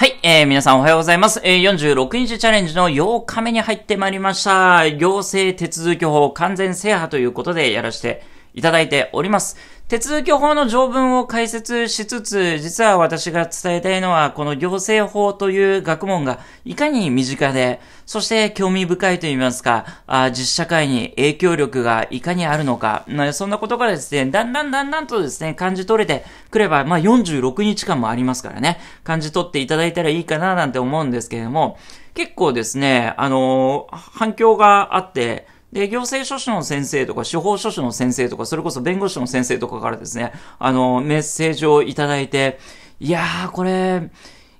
はい、えー、皆さんおはようございます。えー、46日チャレンジの8日目に入ってまいりました。行政手続き法完全制覇ということでやらせていただいております。手続き法の条文を解説しつつ、実は私が伝えたいのは、この行政法という学問がいかに身近で、そして興味深いと言いますか、あ実社会に影響力がいかにあるのか、そんなことがですね、だんだんだんだんとですね、感じ取れてくれば、まあ、46日間もありますからね、感じ取っていただいたらいいかななんて思うんですけれども、結構ですね、あのー、反響があって、で、行政書士の先生とか、司法書士の先生とか、それこそ弁護士の先生とかからですね、あの、メッセージをいただいて、いやー、これ、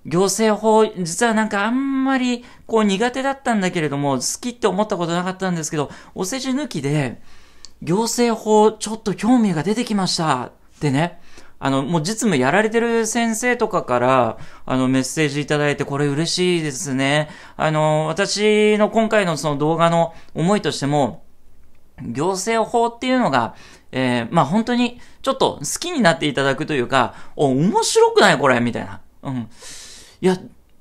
行政法、実はなんかあんまりこう苦手だったんだけれども、好きって思ったことなかったんですけど、お世辞抜きで、行政法ちょっと興味が出てきましたってね、あの、もう実務やられてる先生とかから、あの、メッセージいただいて、これ嬉しいですね。あの、私の今回のその動画の思いとしても、行政法っていうのが、えー、まあ、本当に、ちょっと好きになっていただくというか、お、面白くないこれみたいな。うん。いや、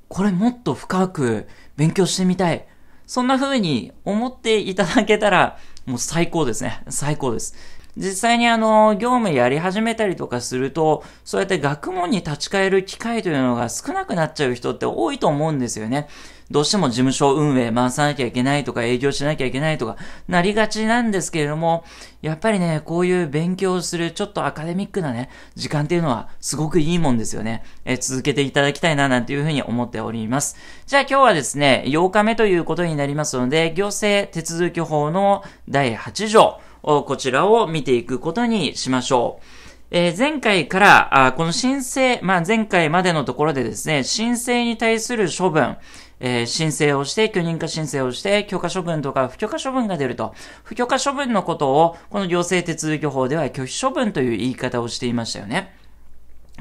これもっと深く勉強してみたい。そんな風に思っていただけたら、もう最高ですね。最高です。実際にあの、業務やり始めたりとかすると、そうやって学問に立ち返る機会というのが少なくなっちゃう人って多いと思うんですよね。どうしても事務所運営回さなきゃいけないとか営業しなきゃいけないとかなりがちなんですけれども、やっぱりね、こういう勉強するちょっとアカデミックなね、時間っていうのはすごくいいもんですよね。え続けていただきたいななんていうふうに思っております。じゃあ今日はですね、8日目ということになりますので、行政手続き法の第8条。こちらを見ていくことにしましょう。えー、前回から、あこの申請、まあ、前回までのところでですね、申請に対する処分、えー、申請をして、許認可申請をして、許可処分とか不許可処分が出ると。不許可処分のことを、この行政手続き法では拒否処分という言い方をしていましたよね。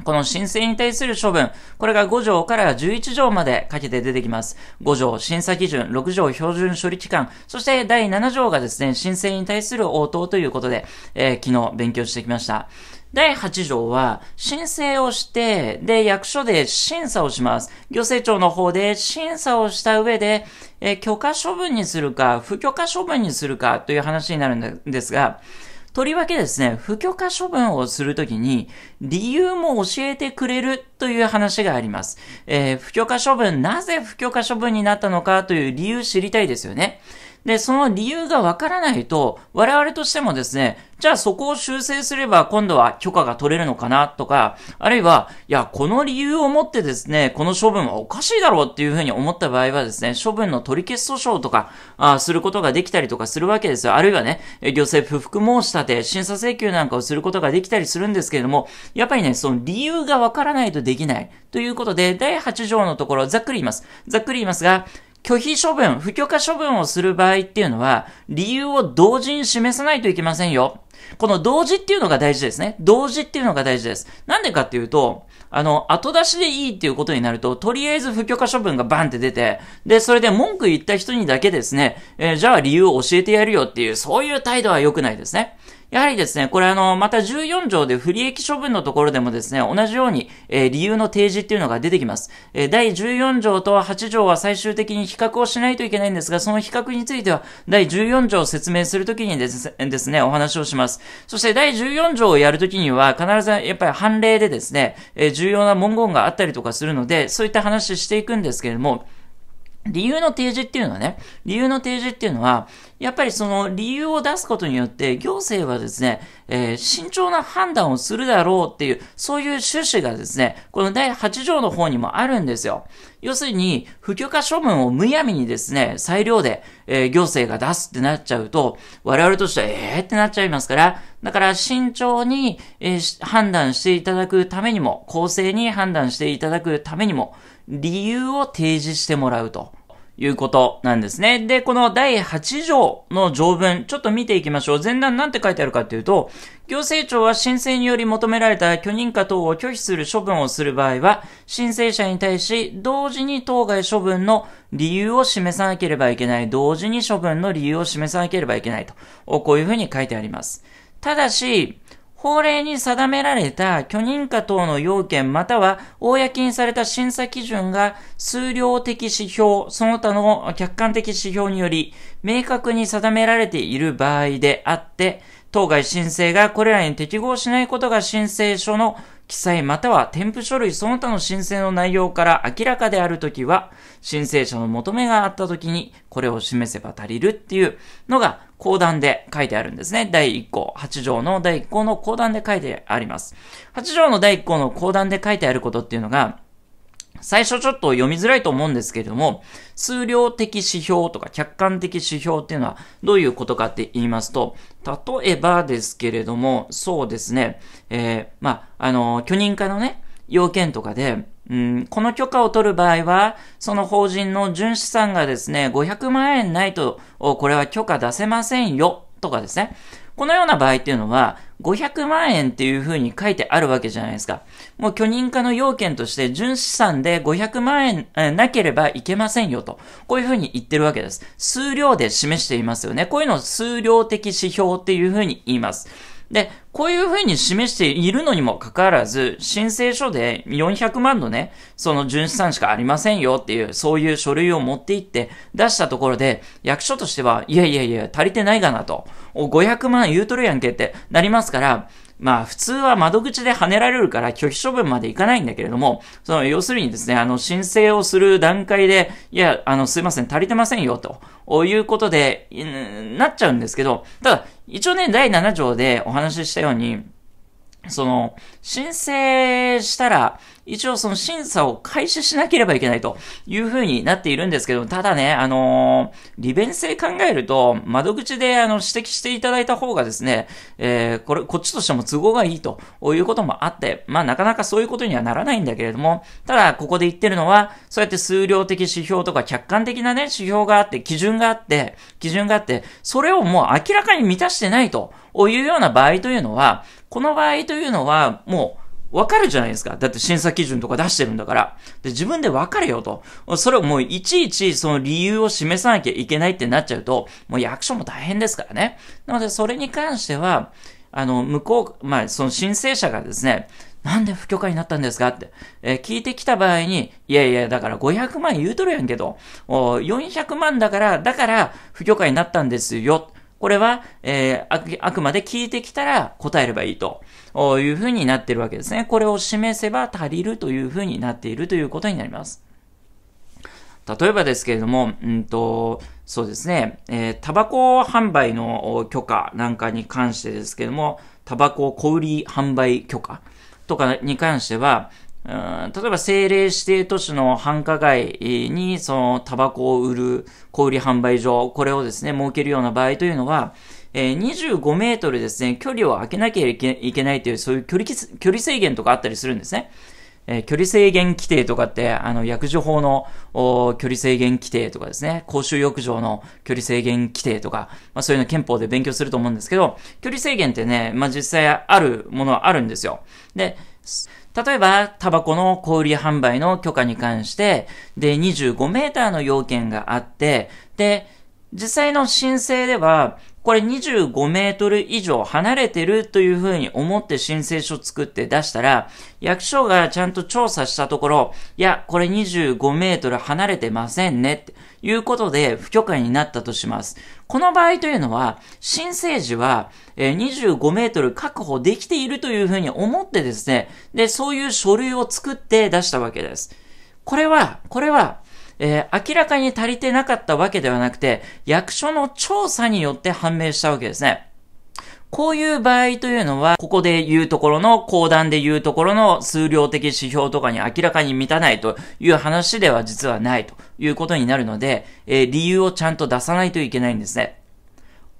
この申請に対する処分、これが5条から11条までかけて出てきます。5条審査基準、6条標準処理期間、そして第7条がですね、申請に対する応答ということで、えー、昨日勉強してきました。第8条は、申請をして、で、役所で審査をします。行政庁の方で審査をした上で、え許可処分にするか、不許可処分にするかという話になるんですが、とりわけですね、不許可処分をするときに、理由も教えてくれるという話があります。えー、不許可処分、なぜ不許可処分になったのかという理由知りたいですよね。で、その理由がわからないと、我々としてもですね、じゃあそこを修正すれば今度は許可が取れるのかなとか、あるいは、いや、この理由をもってですね、この処分はおかしいだろうっていうふうに思った場合はですね、処分の取り消し訴訟とか、あすることができたりとかするわけですよ。あるいはね、行政不服申し立て、審査請求なんかをすることができたりするんですけれども、やっぱりね、その理由がわからないとできない。ということで、第8条のところ、ざっくり言います。ざっくり言いますが、拒否処分、不許可処分をする場合っていうのは、理由を同時に示さないといけませんよ。この同時っていうのが大事ですね。同時っていうのが大事です。なんでかっていうと、あの、後出しでいいっていうことになると、とりあえず不許可処分がバンって出て、で、それで文句言った人にだけですね、えー、じゃあ理由を教えてやるよっていう、そういう態度は良くないですね。やはりですね、これあの、また14条で不利益処分のところでもですね、同じように、えー、理由の提示っていうのが出てきます。えー、第14条と8条は最終的に比較をしないといけないんですが、その比較については、第14条を説明するときにですですね、お話をします。そして第14条をやるときには、必ずやっぱり判例でですね、えー、重要な文言があったりとかするので、そういった話していくんですけれども、理由の提示っていうのはね、理由の提示っていうのは、やっぱりその理由を出すことによって、行政はですね、えー、慎重な判断をするだろうっていう、そういう趣旨がですね、この第8条の方にもあるんですよ。要するに、不許可処分をむやみにですね、裁量で、えー、行政が出すってなっちゃうと、我々としては、えーってなっちゃいますから、だから慎重に、えー、判断していただくためにも、公正に判断していただくためにも、理由を提示してもらうと。いうことなんですね。で、この第8条の条文、ちょっと見ていきましょう。前段なんて書いてあるかっていうと、行政庁は申請により求められた許認可等を拒否する処分をする場合は、申請者に対し、同時に当該処分の理由を示さなければいけない。同時に処分の理由を示さなければいけないと。こういうふうに書いてあります。ただし、法令に定められた許認可等の要件または公にされた審査基準が数量的指標、その他の客観的指標により明確に定められている場合であって、当該申請がこれらに適合しないことが申請書の記載または添付書類その他の申請の内容から明らかであるときは、申請者の求めがあったときに、これを示せば足りるっていうのが、講談で書いてあるんですね。第1項、8条の第1項の講談で書いてあります。8条の第1項の講談で書いてあることっていうのが、最初ちょっと読みづらいと思うんですけれども、数量的指標とか客観的指標っていうのはどういうことかって言いますと、例えばですけれども、そうですね、えー、まあ、の、許認可のね、要件とかで、うん、この許可を取る場合は、その法人の純資産がですね、500万円ないと、これは許可出せませんよ、とかですね。このような場合っていうのは、500万円っていう風に書いてあるわけじゃないですか。もう許認可の要件として、純資産で500万円、えなければいけませんよと。こういう風に言ってるわけです。数量で示していますよね。こういうのを数量的指標っていう風に言います。で、こういうふうに示しているのにもかかわらず、申請書で400万のね、その純資産しかありませんよっていう、そういう書類を持って行って出したところで、役所としては、いやいやいや、足りてないがなと、500万言うとるやんけってなりますから、まあ普通は窓口で跳ねられるから拒否処分までいかないんだけれども、その要するにですね、あの申請をする段階で、いや、あのすいません、足りてませんよ、ということで、なっちゃうんですけど、ただ一応ね、第7条でお話ししたように、その、申請したら、一応その審査を開始しなければいけないという風になっているんですけど、ただね、あのー、利便性考えると、窓口であの指摘していただいた方がですね、えー、これ、こっちとしても都合がいいということもあって、まあなかなかそういうことにはならないんだけれども、ただここで言ってるのは、そうやって数量的指標とか客観的なね、指標があって、基準があって、基準があって、それをもう明らかに満たしてないというような場合というのは、この場合というのは、もう、わかるじゃないですか。だって審査基準とか出してるんだから。で、自分でわかるよと。それをもういちいちその理由を示さなきゃいけないってなっちゃうと、もう役所も大変ですからね。なので、それに関しては、あの、向こう、まあ、その申請者がですね、なんで不許可になったんですかって、えー、聞いてきた場合に、いやいや、だから500万言うとるやんけど、お400万だから、だから不許可になったんですよ。これは、えー、あくまで聞いてきたら答えればいいというふうになってるわけですね。これを示せば足りるというふうになっているということになります。例えばですけれども、うんと、そうですね、えー、タバコ販売の許可なんかに関してですけれども、タバコ小売販売許可とかに関しては、例えば政令指定都市の繁華街にそのタバコを売る小売販売所、これをですね、設けるような場合というのは、25メートルですね、距離を空けなきゃいけないという、そういう距離距離制限とかあったりするんですね。え距離制限規定とかって、あの、薬事法の距離制限規定とかですね、公衆浴場の距離制限規定とか、まあ、そういうの憲法で勉強すると思うんですけど、距離制限ってね、まあ、実際あるものはあるんですよ。で、例えば、タバコの小売販売の許可に関して、で、25メーターの要件があって、で、実際の申請では、これ25メートル以上離れてるというふうに思って申請書作って出したら、役所がちゃんと調査したところ、いや、これ25メートル離れてませんね、っていうことで不許可になったとします。この場合というのは、申請時は25メートル確保できているというふうに思ってですね、で、そういう書類を作って出したわけです。これは、これは、えー、明らかに足りてなかったわけではなくて、役所の調査によって判明したわけですね。こういう場合というのは、ここで言うところの、公団で言うところの数量的指標とかに明らかに満たないという話では実はないということになるので、えー、理由をちゃんと出さないといけないんですね。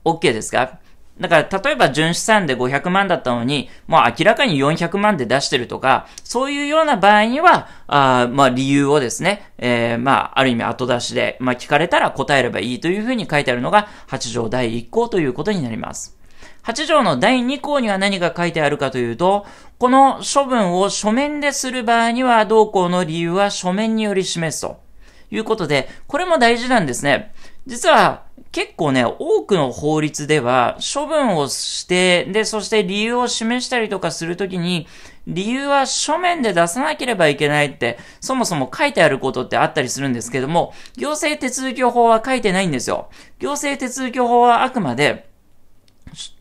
OK ですかだから、例えば純資産で500万だったのに、もう明らかに400万で出してるとか、そういうような場合には、あまあ、理由をですね、えー、まあ、ある意味後出しで、まあ、聞かれたら答えればいいというふうに書いてあるのが、8条第1項ということになります。8条の第2項には何が書いてあるかというと、この処分を書面でする場合には、同項の理由は書面により示すということで、これも大事なんですね。実は、結構ね、多くの法律では、処分をして、で、そして理由を示したりとかするときに、理由は書面で出さなければいけないって、そもそも書いてあることってあったりするんですけども、行政手続き法は書いてないんですよ。行政手続き法はあくまで、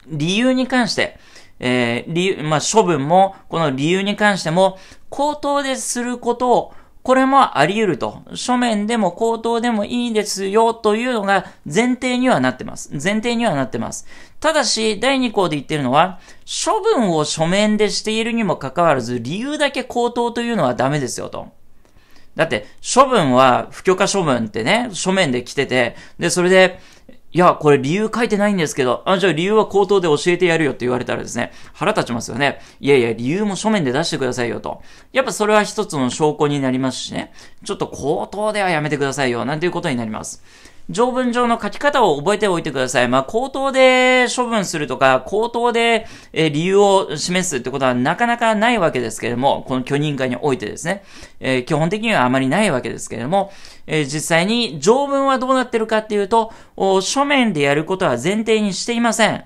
理由に関して、えー、理由、まあ、処分も、この理由に関しても、口頭ですることを、これもあり得ると。書面でも口頭でもいいですよというのが前提にはなってます。前提にはなってます。ただし、第2項で言ってるのは、処分を書面でしているにもかかわらず、理由だけ口頭というのはダメですよと。だって、処分は、不許可処分ってね、書面で来てて、で、それで、いや、これ理由書いてないんですけど、あ、じゃあ理由は口頭で教えてやるよって言われたらですね、腹立ちますよね。いやいや、理由も書面で出してくださいよと。やっぱそれは一つの証拠になりますしね、ちょっと口頭ではやめてくださいよ、なんていうことになります。条文上の書き方を覚えておいてください。まあ、口頭で処分するとか、口頭で、え理由を示すってことはなかなかないわけですけれども、この許認可においてですね、えー、基本的にはあまりないわけですけれども、えー、実際に条文はどうなってるかっていうと、書面でやることは前提にしていません。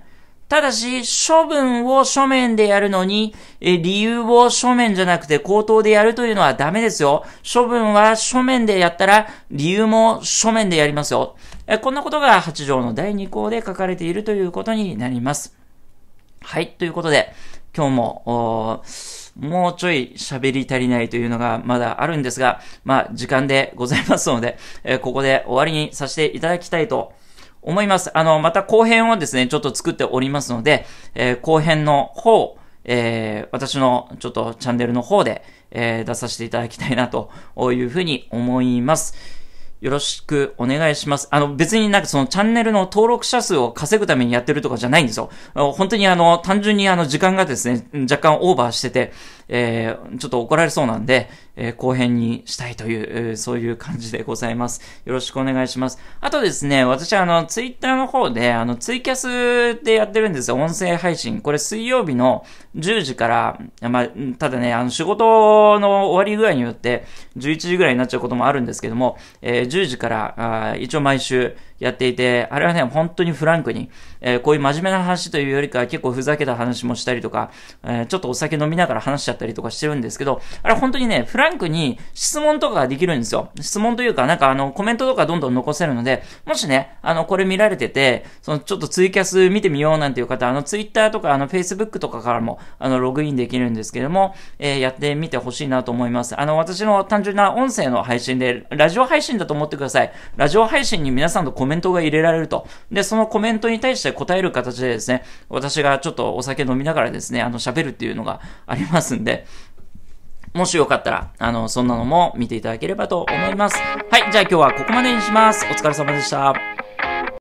ただし、処分を書面でやるのに、え、理由を書面じゃなくて口頭でやるというのはダメですよ。処分は書面でやったら、理由も書面でやりますよ。え、こんなことが8条の第2項で書かれているということになります。はい、ということで、今日も、もうちょい喋り足りないというのがまだあるんですが、まあ、時間でございますので、えここで終わりにさせていただきたいと思います。あの、また後編をですね、ちょっと作っておりますので、えー、後編の方、えー、私のちょっとチャンネルの方で、えー、出させていただきたいなというふうに思います。よろしくお願いします。あの、別になんかそのチャンネルの登録者数を稼ぐためにやってるとかじゃないんですよ。本当にあの、単純にあの、時間がですね、若干オーバーしてて、えー、ちょっと怒られそうなんで、えー、後編にしたいという、えー、そういう感じでございます。よろしくお願いします。あとですね、私あの、ツイッターの方で、あの、ツイキャスでやってるんですよ。音声配信。これ水曜日の10時から、まあ、ただね、あの、仕事の終わり具合によって、11時ぐらいになっちゃうこともあるんですけども、えー、10時から、あ一応毎週、やっていて、あれはね、本当にフランクに、えー、こういう真面目な話というよりかは結構ふざけた話もしたりとか、えー、ちょっとお酒飲みながら話しちゃったりとかしてるんですけど、あれ本当にね、フランクに質問とかができるんですよ。質問というか、なんかあの、コメントとかどんどん残せるので、もしね、あの、これ見られてて、その、ちょっとツイキャス見てみようなんていう方、あの、ツイッターとか、あの、フェイスブックとかからも、あの、ログインできるんですけども、えー、やってみてほしいなと思います。あの、私の単純な音声の配信で、ラジオ配信だと思ってください。ラジオ配信に皆さんとコメントメントが入れられると。で、そのコメントに対して答える形でですね、私がちょっとお酒飲みながらですね、あの、喋るっていうのがありますんで、もしよかったら、あの、そんなのも見ていただければと思います。はい、じゃあ今日はここまでにします。お疲れ様でした。